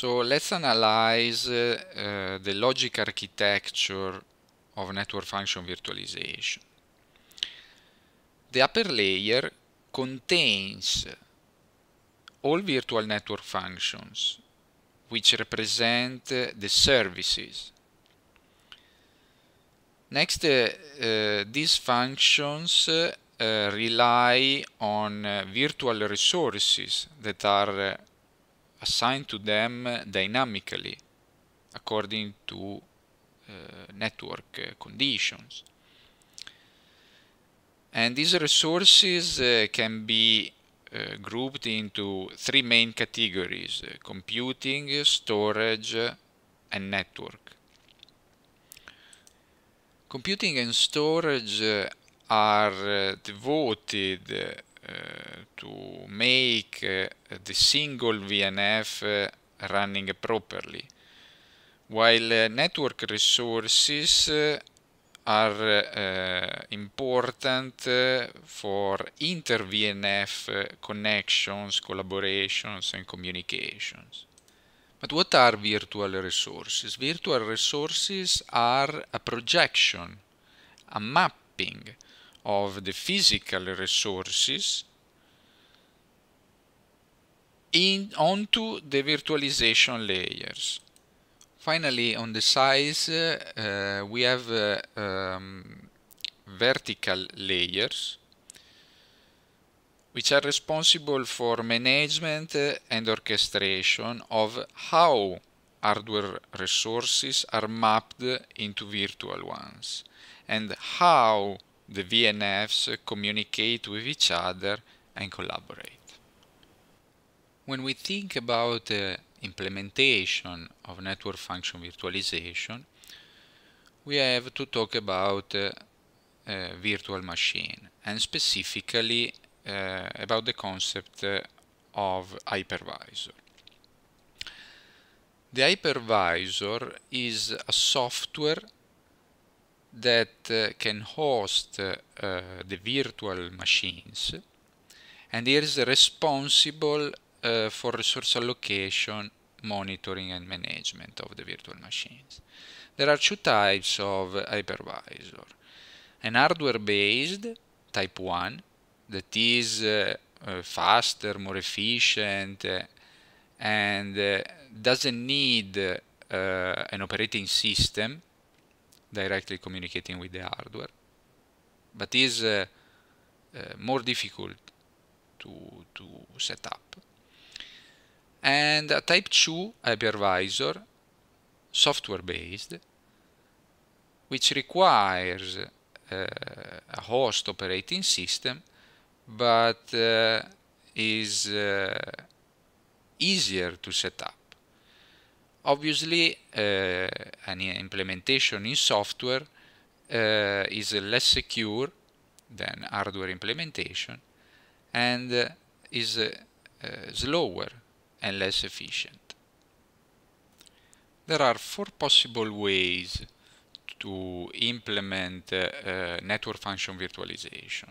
So let's analyze uh, uh, the logic architecture of network function virtualization. The upper layer contains all virtual network functions which represent uh, the services. Next, uh, uh, these functions uh, uh, rely on virtual resources that are assigned to them dynamically according to uh, network conditions. And these resources uh, can be uh, grouped into three main categories, uh, computing, storage, and network. Computing and storage are devoted to make uh, the single VNF uh, running properly while uh, network resources are important for inter VNF connections, collaborations and communications. But what are virtual resources? Virtual resources are a projection, a mapping of the physical resources in, onto the virtualization layers. Finally, on the size, uh, uh we have uh, um, vertical layers, which are responsible for management uh, and orchestration of how hardware resources are mapped into virtual ones and how the VNFs communicate with each other and collaborate. When we think about the uh, implementation of network function virtualization, we have to talk about uh, uh virtual machine and specifically uh, about the concept uh, of hypervisor. The hypervisor is a software that uh, can host uh, the virtual machines and it is responsible uh, for resource allocation, monitoring and management of the virtual machines. There are two types of hypervisor. An hardware-based, type 1, that is uh, uh, faster, more efficient, uh, and doesn't need an operating system directly communicating with the hardware. But is uh, uh, more difficult to, to set up. And a Type 2 hypervisor, software-based, which requires uh, a host operating system, but uh, is uh, easier to set up Obviously, uh, an implementation in software uh, is less secure than hardware implementation and uh, is slower and less efficient. There are four possible ways to implement uh, network function virtualization.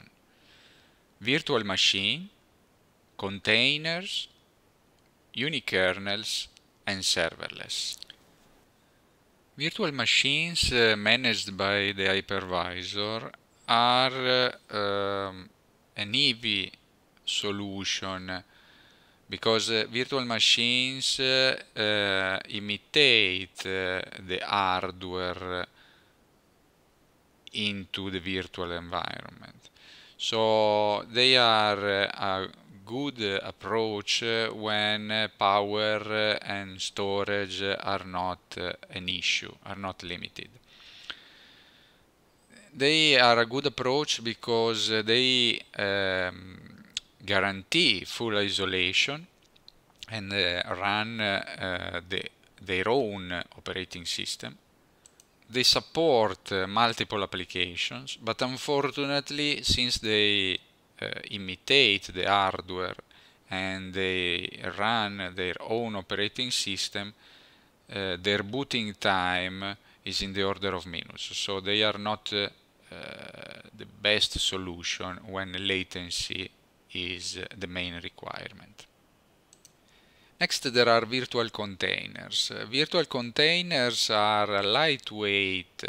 Virtual machine, containers, unikernels, and serverless. Virtual machines uh, managed by the hypervisor are uh, um, an easy solution because uh, virtual machines eh, imitate the hardware into the virtual environment. So they are good approach when power and storage are not an issue, are not limited. They are a good approach because they um, guarantee full isolation and uh, run uh, the, their own operating system they support uh, multiple applications, but unfortunately, since they Eh, imitate the hardware and they run their own operating system, uh, their booting time is in the order of minutes. So they are not uh, the best solution when latency is the main requirement. Next, there are virtual containers. virtual containers are lightweight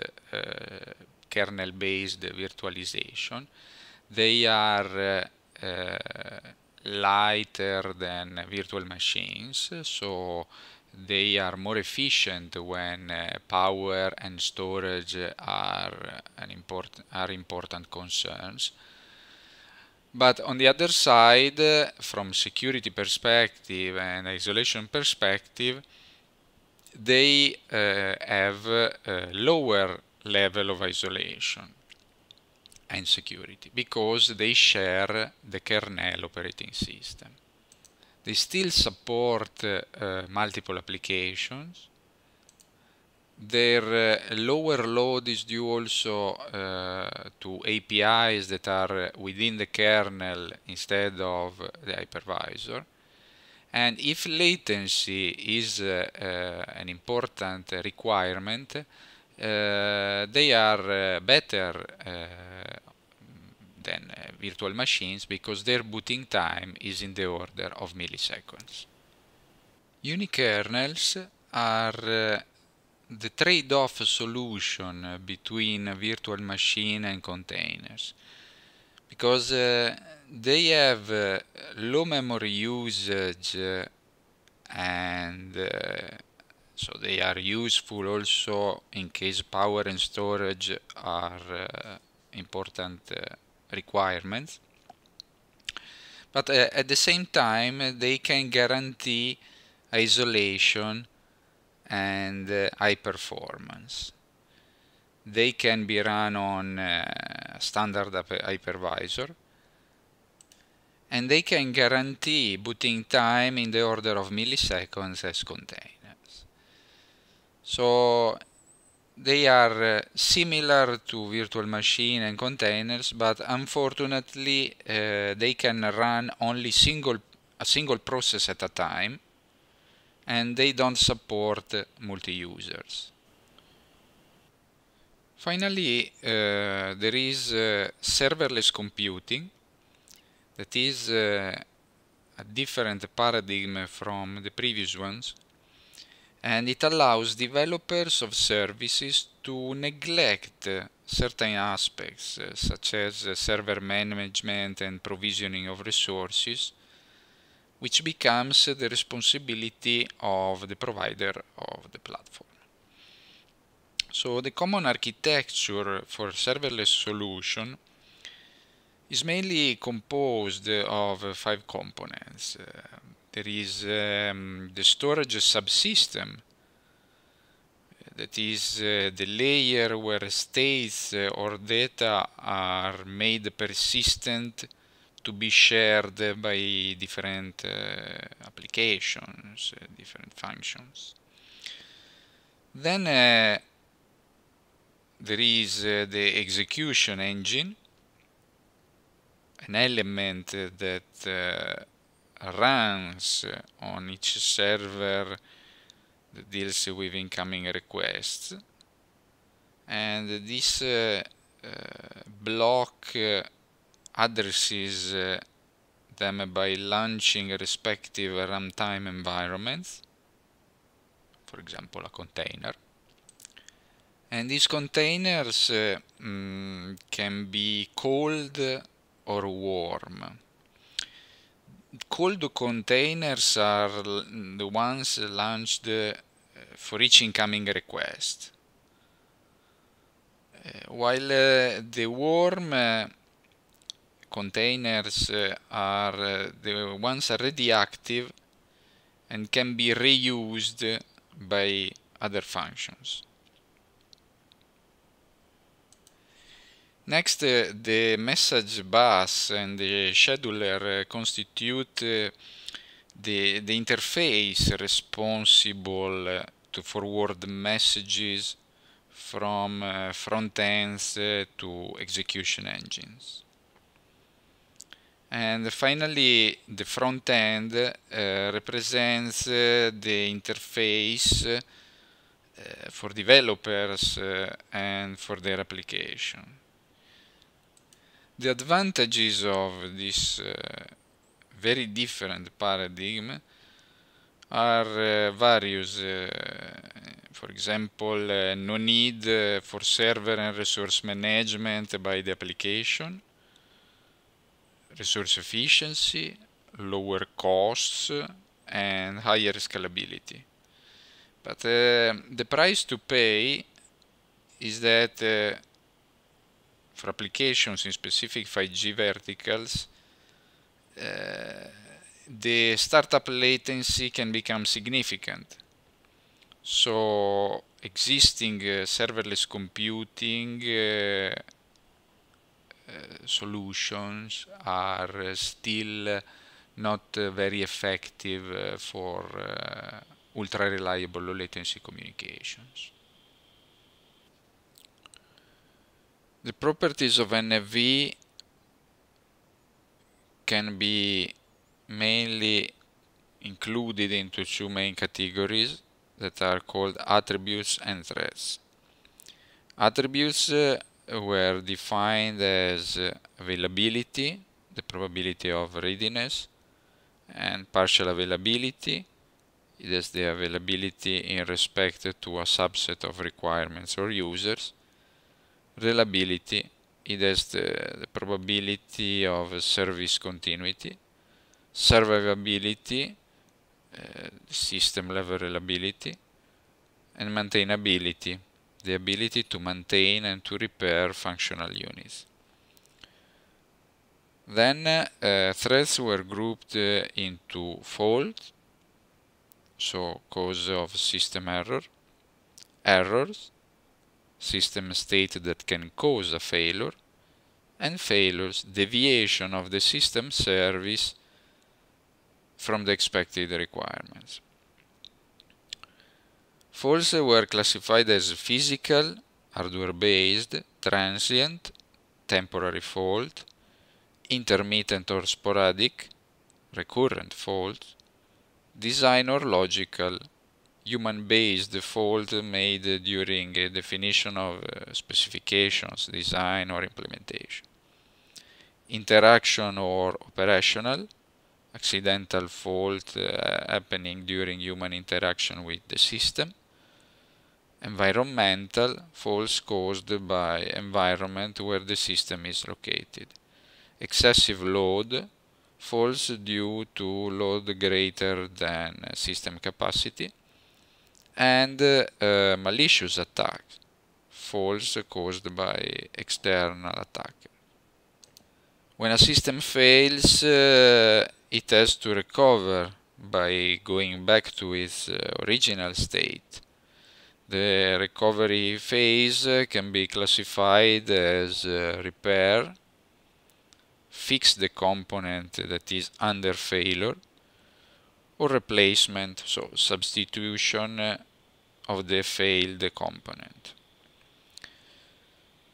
kernel-based virtualization they are uh, lighter than virtual machines, so they are more efficient when uh, power and storage are, an are important concerns. But on the other side, uh, from security perspective and isolation perspective, they uh, have a lower level of isolation and security because they share the kernel operating system. They still support uh, multiple applications. Their uh, lower load is due also uh, to APIs that are within the kernel instead of the hypervisor. And if latency is uh, uh, an important requirement, Eh, they are eh, better eh, than virtual machines because their booting time is in the order of milliseconds. Unikernels are the trade-off solution between virtual machine and containers because uh, they have uh, low memory usage and uh, so they are useful also in case power and storage are uh, important uh, requirements but uh, at the same time they can guarantee isolation and uh, high performance they can be run on uh, standard hypervisor and they can guarantee booting time in the order of milliseconds as contained so they are uh, similar to virtual machine and containers, but unfortunately uh, they can run only single a single process at a time and they don't support multi-users. Finally, uh, there is uh, serverless computing that is uh, a different paradigm from the previous ones and it allows developers of services to neglect certain aspects eh, such as eh, server management and provisioning of resources which becomes the responsibility of the provider of the platform. So the common architecture for serverless solution is mainly composed of five components. Eh, there is um, the storage subsystem that is uh, the layer where states uh, or data are made persistent to be shared by different uh, applications, uh, different functions. Then uh, there is uh, the execution engine, an element that runs on each server that deals with incoming requests and this uh, uh, block uh, addresses uh, them by launching respective runtime environments for example a container and these containers uh, mm, can be cold or warm cold containers are the ones launched uh, for each incoming request. Uh, while uh, the warm containers are the ones already active and can be reused by other functions. Next, uh, the message bus and the scheduler uh, constitute uh, the, the interface responsible uh, to forward messages from uh, front ends uh, to execution engines. And finally, the front end represents the interface for developers and for their application the advantages of this uh, very different paradigm are uh, various. Uh, for example, uh, no need uh, for server and resource management by the application, resource efficiency, lower costs, and higher scalability. But uh, the price to pay is that for applications in specific 5G verticals, uh, the startup latency can become significant. So existing uh, serverless computing uh, uh solutions are uh, still uh, not very effective for ultra reliable low latency communications. the properties of NFV can be mainly included into two main categories that are called attributes and threads. Attributes uh, were defined as uh, availability, the probability of readiness, and partial availability, it is the availability in respect to a subset of requirements or users, reliability it has the, the probability of service continuity survivability uh, system level reliability and maintainability the ability to maintain and to repair functional units then uh, threads were grouped uh, into fault so cause of system error errors system state that can cause a failure, and failures deviation of the system service from the expected requirements. Faults were classified as physical, hardware-based, transient, temporary fault, intermittent or sporadic, recurrent fault, design or logical, human-based default made during definition of uh, specifications, design or implementation. Interaction or operational, accidental fault uh, happening during human interaction with the system. Environmental, faults caused by environment where the system is located. Excessive load, faults due to load greater than system capacity and uh, malicious attack, false caused by external attack. When a system fails, uh, it has to recover by going back to its uh, original state. The recovery phase can be classified as repair, fix the component that is under failure, or replacement, so substitution of the failed component.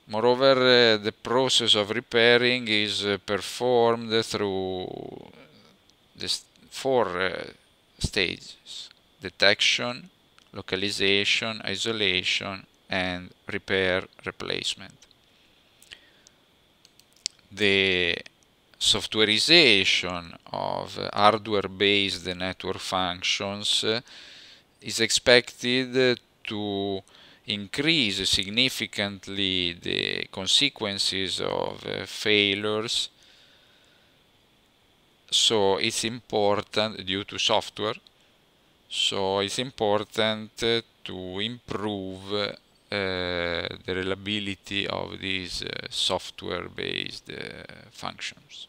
Moreover, uh, the process of repairing is uh, performed through the st four uh, stages detection, localization, isolation, and repair replacement. The softwareization of hardware based network functions uh, is expected to increase significantly the consequences of uh, failures so it's important due to software so it's important uh, to improve uh, the reliability of these uh, software based uh, functions